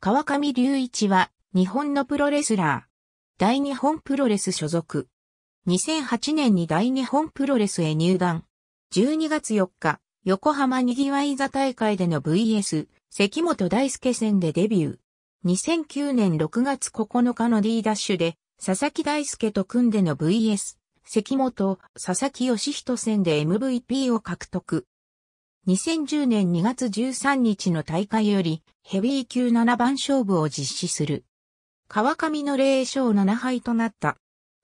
川上隆一は日本のプロレスラー。大日本プロレス所属。2008年に大日本プロレスへ入団。12月4日、横浜にぎわい座大会での VS、関本大輔戦でデビュー。2009年6月9日の D ダッシュで、佐々木大輔と組んでの VS、関本、佐々木義人戦で MVP を獲得。2010年2月13日の大会よりヘビー級7番勝負を実施する。川上の霊勝7敗となった。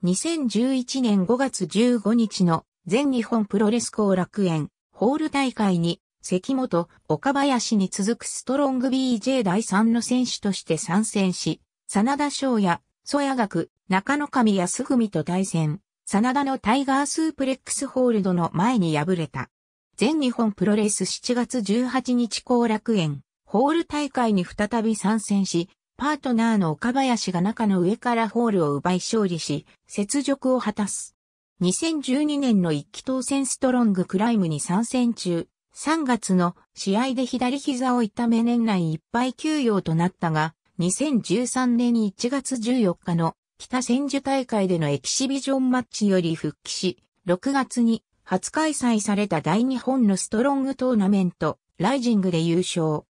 2011年5月15日の全日本プロレス後楽園ホール大会に関本、岡林に続くストロング BJ 第3の選手として参戦し、真田翔也、ソ谷学、中野上康文と対戦、真田のタイガースープレックスホールドの前に敗れた。全日本プロレス7月18日後楽園、ホール大会に再び参戦し、パートナーの岡林が中の上からホールを奪い勝利し、雪辱を果たす。2012年の一気当選ストロングクライムに参戦中、3月の試合で左膝を痛め年内いっぱい休養となったが、2013年1月14日の北千住大会でのエキシビジョンマッチより復帰し、6月に初開催された大日本のストロングトーナメント、ライジングで優勝。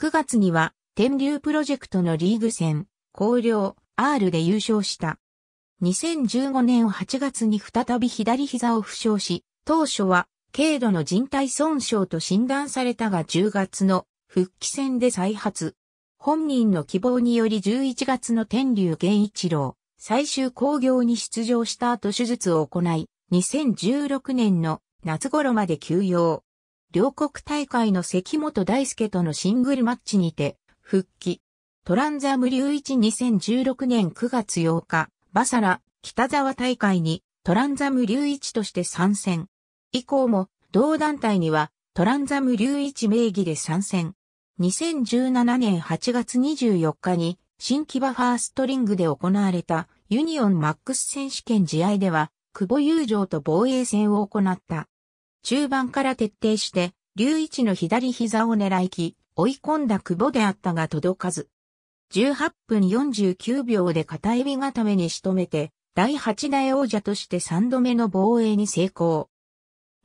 9月には、天竜プロジェクトのリーグ戦、広陵、R で優勝した。2015年8月に再び左膝を負傷し、当初は、軽度の人体損傷と診断されたが10月の復帰戦で再発。本人の希望により11月の天竜源一郎、最終工業に出場した後手術を行い、2016年の夏頃まで休養。両国大会の関本大輔とのシングルマッチにて復帰。トランザム隆一2016年9月8日、バサラ、北沢大会にトランザム隆一として参戦。以降も同団体にはトランザム隆一名義で参戦。2017年8月24日に新木場ファーストリングで行われたユニオンマックス選手権試合では久保雄城と防衛戦を行った。中盤から徹底して、龍一の左膝を狙いき、追い込んだ久保であったが届かず。18分49秒で片指固めに仕留めて、第8代王者として3度目の防衛に成功。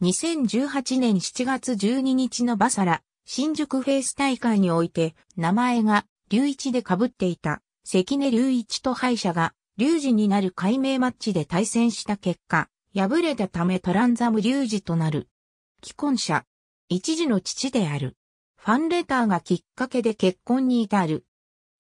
2018年7月12日のバサラ、新宿フェイス大会において、名前が、龍一で被っていた、関根龍一と敗者が、リュウジになる解明マッチで対戦した結果、敗れたためトランザムリュウジとなる。既婚者。一児の父である。ファンレターがきっかけで結婚に至る。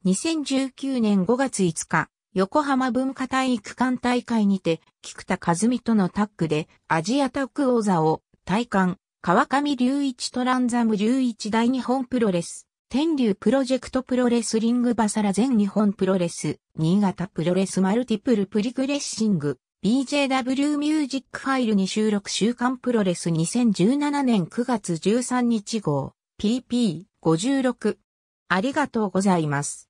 2019年5月5日、横浜文化体育館大会にて、菊田和美とのタッグで、アジアタック王座を、体感、川上隆一トランザム隆一大日本プロレス。天竜プロジェクトプロレスリングバサラ全日本プロレス、新潟プロレスマルティプルプリグレッシング、BJW ミュージックファイルに収録週刊プロレス2017年9月13日号、PP56。ありがとうございます。